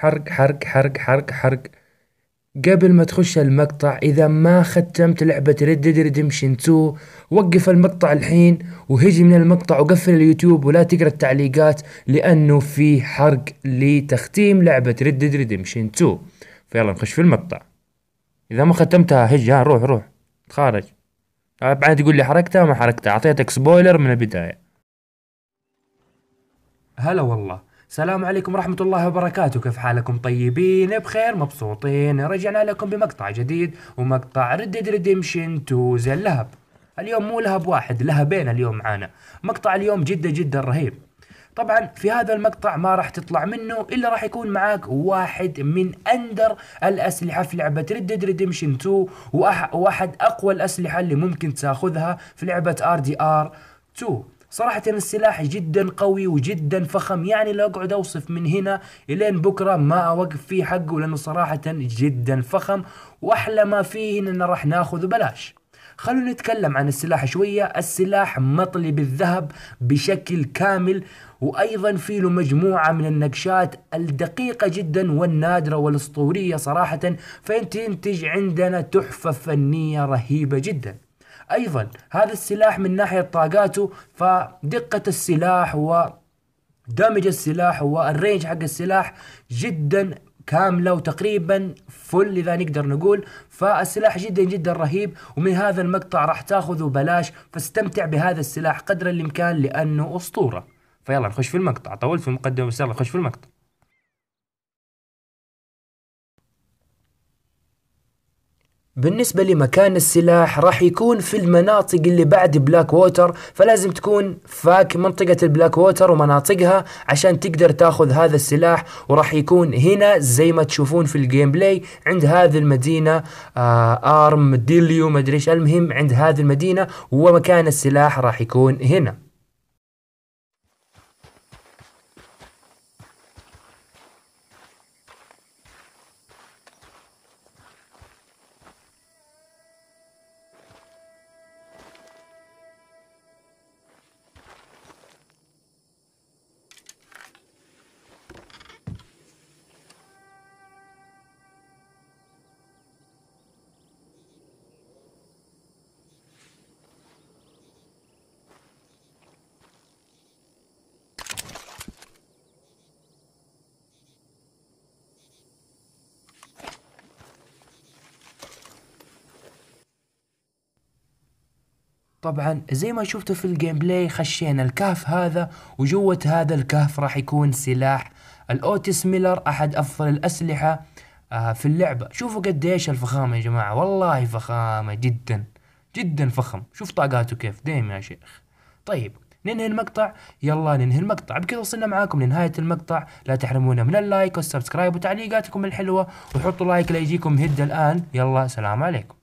حرق حرق حرق حرق حرق قبل ما تخش المقطع اذا ما ختمت لعبة ريد ديد ريدمشن 2 وقف المقطع الحين وهجي من المقطع وقفل اليوتيوب ولا تقرا التعليقات لانه في حرق لتختيم لعبة ريد ديد ريدمشن 2 فيلا نخش في المقطع اذا ما ختمتها هج ها روح روح تخارج آه، بعدين تقول لي حركتها ما حركتها اعطيتك سبويلر من البداية هلا والله السلام عليكم ورحمة الله وبركاته كيف حالكم طيبين بخير مبسوطين رجعنا لكم بمقطع جديد ومقطع ردد ريديمشن 2 زي اللهب اليوم مو لهب واحد لهبين اليوم معانا مقطع اليوم جدا جدا رهيب طبعا في هذا المقطع ما راح تطلع منه الا راح يكون معاك واحد من اندر الاسلحه في لعبه ريد ديد ريديمشن 2 واحد اقوى الاسلحه اللي ممكن تاخذها في لعبه ار دي ار 2 صراحة السلاح جدا قوي وجدا فخم يعني لو اقعد اوصف من هنا الين بكرة ما اوقف فيه حقه لانه صراحة جدا فخم واحلى ما فيه اننا راح ناخذه بلاش خلونا نتكلم عن السلاح شوية السلاح مطلي بالذهب بشكل كامل وأيضا في له مجموعة من النقشات الدقيقة جدا والنادرة والأسطورية صراحة فينتج عندنا تحفة فنية رهيبة جداً أيضا هذا السلاح من ناحية طاقاته فدقة السلاح و دمج السلاح والرينج حق السلاح جدا كاملة وتقريبا فل إذا نقدر نقول فالسلاح جدا جدا رهيب ومن هذا المقطع راح تاخذه بلاش فاستمتع بهذا السلاح قدر الإمكان لأنه أسطورة فيلا نخش في المقطع طولت في المقدمة بس يلا نخش في المقطع بالنسبة لمكان السلاح راح يكون في المناطق اللي بعد بلاك ووتر فلازم تكون فاك منطقة البلاك ووتر ومناطقها عشان تقدر تاخذ هذا السلاح وراح يكون هنا زي ما تشوفون في الجيم بلاي عند هذه المدينة آه ارم ديليو مدريش المهم عند هذه المدينة ومكان السلاح راح يكون هنا طبعا زي ما شفتوا في الجيم بلاي خشينا الكهف هذا وجوة هذا الكهف راح يكون سلاح الاوتس ميلر احد افضل الاسلحة آه، في اللعبة شوفوا قديش الفخامة يا جماعة والله فخامة جدا جدا فخم شوف طاقاته كيف ديم يا شيخ طيب ننهي المقطع يلا ننهي المقطع بكذا وصلنا معاكم لنهاية المقطع لا تحرمونا من اللايك والسبسكرايب وتعليقاتكم الحلوة وحطوا لايك ليجيكم هد الآن يلا سلام عليكم